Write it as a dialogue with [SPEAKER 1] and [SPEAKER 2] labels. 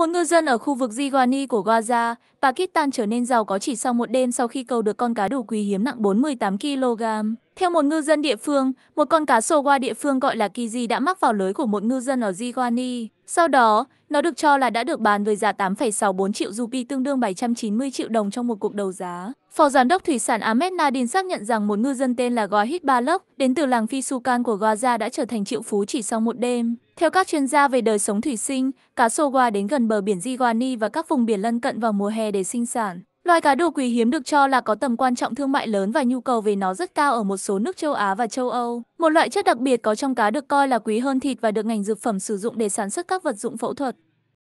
[SPEAKER 1] Một ngư dân ở khu vực Zigwani của Gaza, Pakistan trở nên giàu có chỉ sau một đêm sau khi câu được con cá đủ quý hiếm nặng 48 kg. Theo một ngư dân địa phương, một con cá sô qua địa phương gọi là Kizi đã mắc vào lưới của một ngư dân ở Giwani. Sau đó, nó được cho là đã được bán với giá 8,64 triệu rupi tương đương 790 triệu đồng trong một cuộc đấu giá. Phó Giám đốc Thủy sản Ahmed Nadin xác nhận rằng một ngư dân tên là Gohit Balok đến từ làng Fisukan của Gaza đã trở thành triệu phú chỉ sau một đêm. Theo các chuyên gia về đời sống thủy sinh, cá sô qua đến gần bờ biển Giwani và các vùng biển lân cận vào mùa hè để sinh sản. Loài cá đù quý hiếm được cho là có tầm quan trọng thương mại lớn và nhu cầu về nó rất cao ở một số nước châu Á và châu Âu. Một loại chất đặc biệt có trong cá được coi là quý hơn thịt và được ngành dược phẩm sử dụng để sản xuất các vật dụng phẫu thuật.